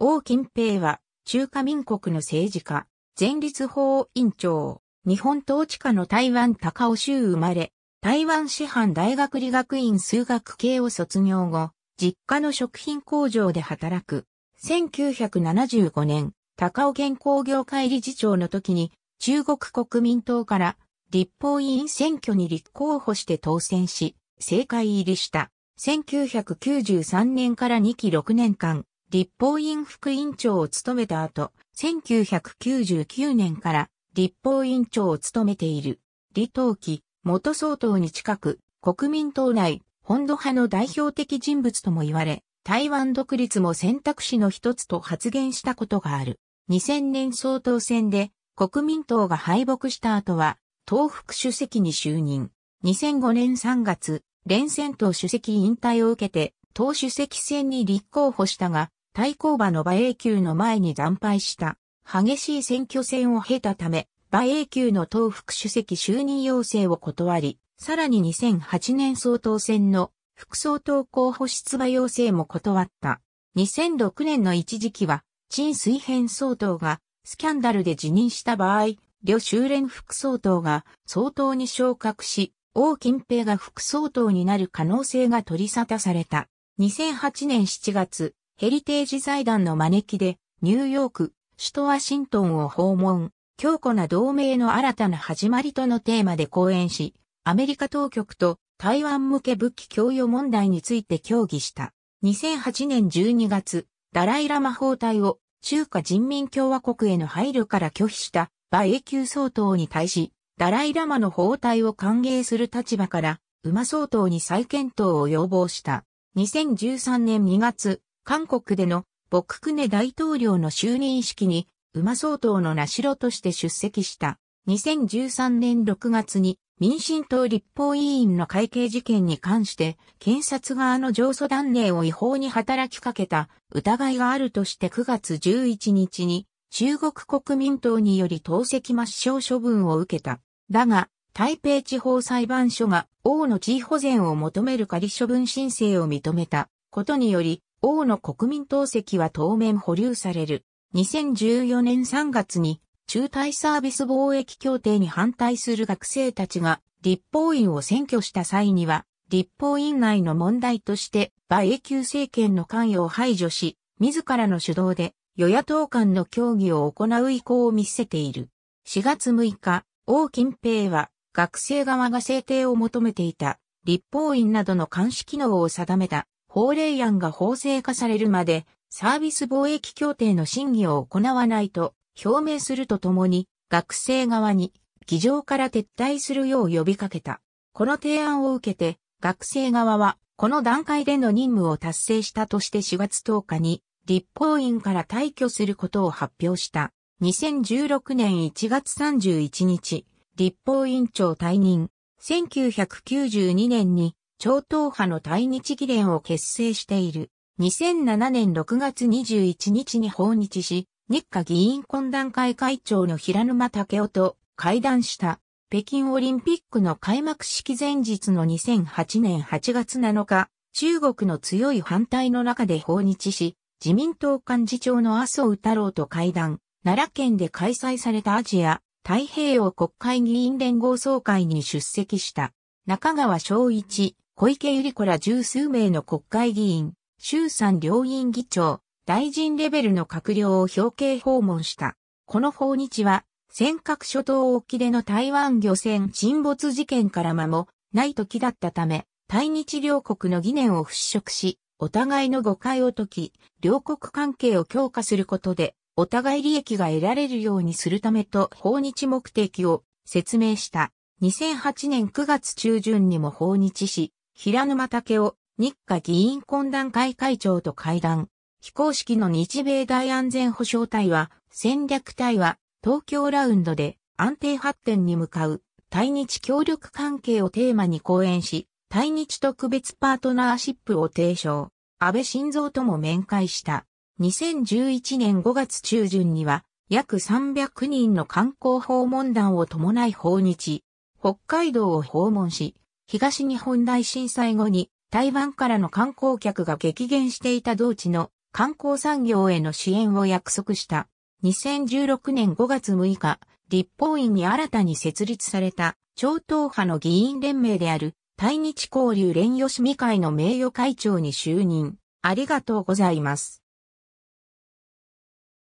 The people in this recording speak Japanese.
王金平は、中華民国の政治家、前立法委員長、日本統治下の台湾高尾州生まれ、台湾師範大学理学院数学系を卒業後、実家の食品工場で働く。1975年、高尾県工業会理事長の時に、中国国民党から立法委員選挙に立候補して当選し、政界入りした。1993年から2期6年間、立法院副委員長を務めた後、1999年から立法院長を務めている。李登輝、元総統に近く、国民党内、本土派の代表的人物とも言われ、台湾独立も選択肢の一つと発言したことがある。2000年総統選で国民党が敗北した後は、東副主席に就任。2005年3月、連戦党主席引退を受けて、党主席選に立候補したが、対抗馬の馬英九の前に惨敗した。激しい選挙戦を経たため、馬英九の党副主席就任要請を断り、さらに2008年総統選の副総統候補出馬要請も断った。2006年の一時期は、陳水編総統がスキャンダルで辞任した場合、旅修連副総統が総統に昇格し、王金平が副総統になる可能性が取り沙汰された。2008年7月、ヘリテージ財団の招きで、ニューヨーク、首都ワシントンを訪問、強固な同盟の新たな始まりとのテーマで講演し、アメリカ当局と台湾向け武器供与問題について協議した。2008年12月、ダライラマ法隊を中華人民共和国への配慮から拒否した馬英九総統に対し、ダライラマの包帯を歓迎する立場から、馬総統に再検討を要望した。2013年2月、韓国での僕クネ大統領の就任式に、馬総統の名城として出席した。2013年6月に民進党立法委員の会計事件に関して、検察側の上訴断念を違法に働きかけた疑いがあるとして9月11日に、中国国民党により投石抹消処分を受けた。だが、台北地方裁判所が王の地位保全を求める仮処分申請を認めたことにより、王の国民党籍は当面保留される。2014年3月に中台サービス貿易協定に反対する学生たちが立法院を占拠した際には、立法院内の問題として馬英九政権の関与を排除し、自らの主導で与野党間の協議を行う意向を見せている。4月6日、王近平は学生側が制定を求めていた立法院などの監視機能を定めた法令案が法制化されるまで、サービス貿易協定の審議を行わないと表明するとともに、学生側に議場から撤退するよう呼びかけた。この提案を受けて、学生側は、この段階での任務を達成したとして4月10日に、立法院から退去することを発表した。2016年1月31日、立法院長退任。1992年に超党派の対日議連を結成している。2007年6月21日に訪日し、日華議員懇談会会長の平沼武夫と会談した。北京オリンピックの開幕式前日の2008年8月7日、中国の強い反対の中で訪日し、自民党幹事長の麻生太郎と会談、奈良県で開催されたアジア太平洋国会議員連合総会に出席した。中川昭一、小池百合子ら十数名の国会議員、衆参両院議長、大臣レベルの閣僚を表敬訪問した。この訪日は、尖閣諸島沖での台湾漁船沈没事件から間もない時だったため、対日両国の疑念を払拭し、お互いの誤解を解き、両国関係を強化することで、お互い利益が得られるようにするためと訪日目的を説明した。2008年9月中旬にも訪日し、平沼武夫、日華議員懇談会会長と会談。非公式の日米大安全保障隊は、戦略隊は、東京ラウンドで安定発展に向かう対日協力関係をテーマに講演し、対日特別パートナーシップを提唱、安倍晋三とも面会した。2011年5月中旬には、約300人の観光訪問団を伴い訪日、北海道を訪問し、東日本大震災後に台湾からの観光客が激減していた同地の観光産業への支援を約束した。2016年5月6日、立法院に新たに設立された超党派の議員連盟である対日交流連吉見会の名誉会長に就任。ありがとうございます。